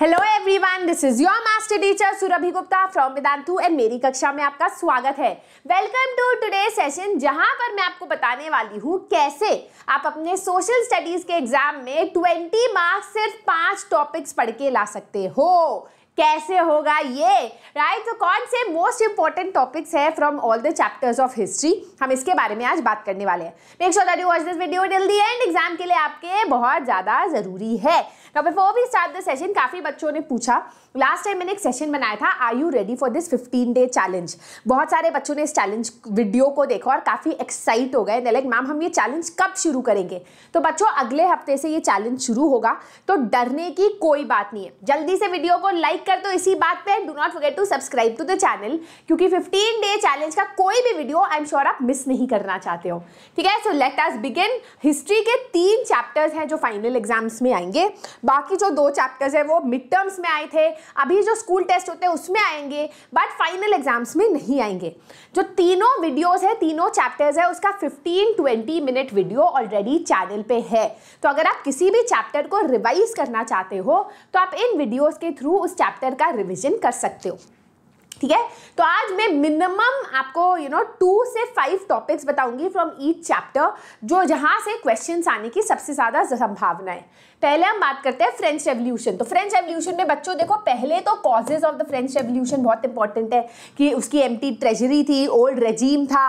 Hello everyone this is your master teacher Surabhi Gupta from Vedantu and मेरी कक्षा में आपका स्वागत है वेलकम टू टुडे सेशन जहां पर मैं आपको बताने वाली हूँ कैसे आप अपने सोशल स्टडीज के एग्जाम में ट्वेंटी मार्क्स सिर्फ पांच टॉपिक्स पढ़ के ला सकते हो कैसे होगा ये राइट तो कौन से मोस्ट इंपॉर्टेंट टॉपिक्स है from all the chapters of history हम इसके बारे में आज बात करने वाले हैं make sure that you watch this video till the end exam के लिए आपके बहुत ज़्यादा ज़रूरी है Now before we start the session, काफ़ी बच्चों ने पूछा लास्ट टाइम मैंने एक सेशन बनाया था I you ready for this 15 day challenge बहुत सारे बच्चों ने इस चैलेंज वीडियो को देखा और काफ़ी एक्साइट हो गए लाइक मैम हम ये चैलेंज कब शुरू करेंगे तो बच्चों अगले हफ्ते से ये चैलेंज शुरू होगा तो डरने की कोई बात नहीं है जल्दी से वीडियो को लाइक कर दो तो इसी बात पर do not forget to subscribe to the channel क्योंकि फिफ्टीन डे चैलेंज का कोई भी वीडियो आई एम श्योर आप मिस नहीं करना चाहते हो ठीक है so let us begin history के तीन चैप्टर्स हैं जो फाइनल एग्जाम्स में आएंगे बाकी जो दो चैप्टर्स है वो मिड टर्म्स में आए थे अभी जो स्कूल टेस्ट होते हैं उसमें आएंगे बट फाइनल एग्जाम्स में नहीं आएंगे जो तीनों वीडियोज़ है तीनों चैप्टर्स है उसका fifteen twenty minute video already channel पर है तो अगर आप किसी भी चैप्टर को रिवाइज करना चाहते हो तो आप इन वीडियोज़ के थ्रू उस चैप्टर का रिविजन कर सकते हो ठीक है तो आज मैं मिनिमम आपको यू नो टू से फाइव टॉपिक्स बताऊंगी फ्रॉम ईच चैप्टर जो जहाँ से क्वेश्चंस आने की सबसे ज़्यादा संभावना है पहले हम बात करते हैं फ्रेंच रेवल्यूशन तो फ्रेंच रेवल्यूशन में बच्चों देखो पहले तो causes of the French revolution बहुत इंपॉर्टेंट है कि उसकी एम ट्रेजरी थी ओल्ड रेजीम था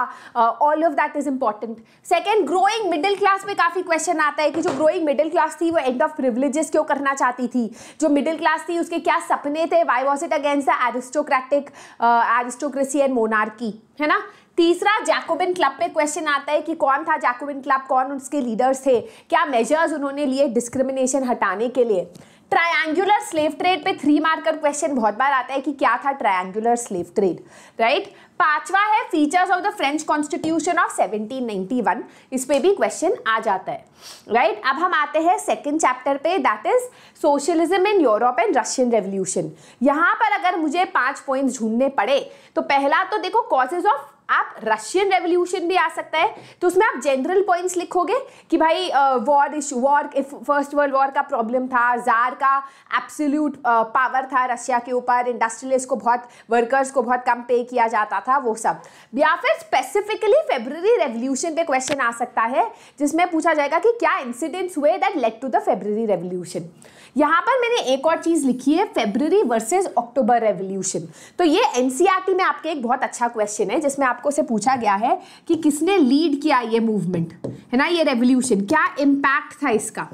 all of that is important second growing middle class में काफ़ी क्वेश्चन आता है कि जो ग्रोइंग मिडिल क्लास थी वो एंड ऑफ प्रिवलेजेस क्यों करना चाहती थी जो मिडिल क्लास थी उसके क्या सपने थे why was it against the aristocratic aristocracy and monarchy है ना तीसरा जैकोबिन क्लब पे क्वेश्चन आता है कि कौन था जैकोबिन क्लब कौन उसके लीडर्स थे क्या मेजर्स उन्होंने लिए डिस्क्रिमिनेशन हटाने के लिए ट्रायंगुलर स्लेव ट्रेड पे थ्री मार्क का क्वेश्चन बहुत बार आता है कि क्या था ट्रायंगुलर स्लेव ट्रेड राइट पांचवा है features of the French constitution of 1791 इस पे भी क्वेश्चन आ जाता है राइट right? अब हम आते हैं सेकंड चैप्टर पे that is socialism in Europe and Russian revolution यहाँ पर अगर मुझे पांच पॉइंट्स ढूंढने पड़े तो पहला तो देखो कॉजेज ऑफ आप रशियन रेवोल्यूशन भी आ सकता है तो उसमें आप जनरल पॉइंट्स लिखोगे कि भाई war issue war first world war का प्रॉब्लम था जार का एब्सोल्यूट पावर था रशिया के ऊपर इंडस्ट्रियलिस्ट को बहुत वर्कर्स को बहुत कम पे किया जाता था वो सब या फिर स्पेसिफिकली फेब्रवरी रेवोल्यूशन पे क्वेश्चन आ सकता है जिसमें पूछा जाएगा कि क्या इंसिडेंट्स हुए that led to the February revolution यहाँ पर मैंने एक और चीज़ लिखी है फेब्रवरी वर्सेज अक्टूबर रेवोल्यूशन तो ये एनसीईआरटी e में आपके एक बहुत अच्छा क्वेश्चन है जिसमें आप आपको से पूछा गया है कि किसने लीड किया ये मूवमेंट है ना ये रेवोल्यूशन क्या इम्पैक्ट था इसका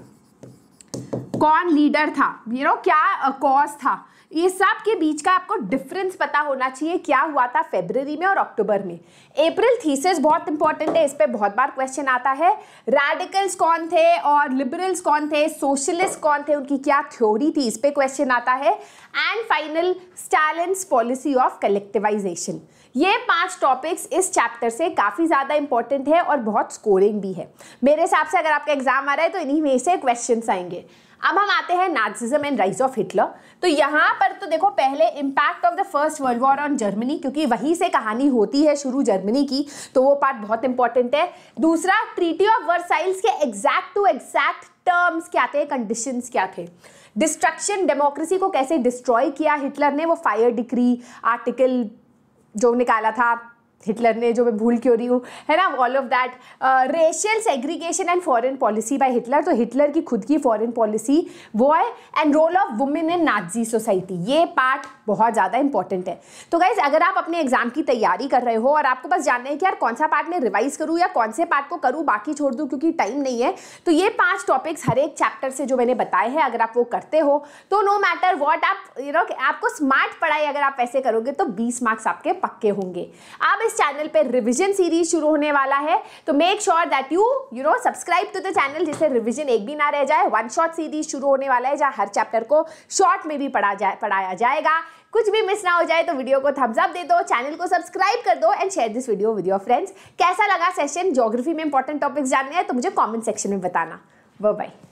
कौन लीडर था यू नो क्या कॉज था ये सब के बीच का आपको डिफरेंस पता होना चाहिए क्या हुआ था फेबररी में और अक्टूबर में अप्रैल थीसिस बहुत इंपॉर्टेंट है इस पर बहुत बार क्वेश्चन आता है रेडिकल्स कौन थे और लिबरल्स कौन थे सोशलिस्ट कौन थे उनकी क्या थ्योरी थी इस पर क्वेश्चन आता है and final Stalin's policy of collectivization ये पांच टॉपिक्स इस चैप्टर से काफ़ी ज़्यादा इंपॉर्टेंट है और बहुत स्कोरिंग भी है मेरे हिसाब से अगर आपका एग्जाम आ रहा है तो इन्हीं में से क्वेश्चन आएंगे अब हम आते हैं Nazism and rise of Hitler तो यहाँ पर तो देखो पहले impact of the first world war on Germany क्योंकि वहीं से कहानी होती है शुरू जर्मनी की तो वो पार्ट बहुत इंपॉर्टेंट है दूसरा ट्रीटी ऑफ वर्साइल्स के एग्जैक्ट टू एग्जैक्ट टर्म्स क्या थे कंडीशन क्या थे डिस्ट्रक्शन डेमोक्रेसी को कैसे डिस्ट्रॉय किया हिटलर ने वो फायर डिक्री आर्टिकल जो निकाला था हिटलर ने जो मैं भूल क्यों रही हूँ है ना all of that racial segregation and foreign policy by Hitler तो हिटलर की खुद की फॉरेन पॉलिसी वो है and role of women in Nazi society ये पार्ट बहुत ज़्यादा इंपॉर्टेंट है तो गाइज अगर आप अपने एग्जाम की तैयारी कर रहे हो और आपको बस जानना है कि यार कौन सा पार्ट मैं रिवाइज करूँ या कौन से पार्ट को करूँ बाकी छोड़ दूँ क्योंकि टाइम नहीं है तो ये पाँच टॉपिक्स हर एक चैप्टर से जो मैंने बताए हैं अगर आप वो करते हो तो नो मैटर वॉट आप यू नो आपको स्मार्ट पढ़ाई अगर आप ऐसे करोगे तो बीस मार्क्स आपके पक्के होंगे अब इस चैनल पर रिविजन सीरीज शुरू होने वाला है तो make sure that you you know subscribe to the channel जिससे रिविजन एक भी ना रह जाए वन शॉर्ट सीरीज शुरू होने वाला है जहाँ हर चैप्टर को शॉर्ट में भी पढ़ा जाए पढ़ाया जाएगा कुछ भी मिस ना हो जाए तो वीडियो को थम्स अप दे दो चैनल को सब्सक्राइब कर दो and share this video with your friends कैसा लगा सेशन ज्योग्राफी में इंपॉर्टेंट टॉपिक्स जानने हैं तो मुझे कॉमेंट सेक्शन में बताना बाय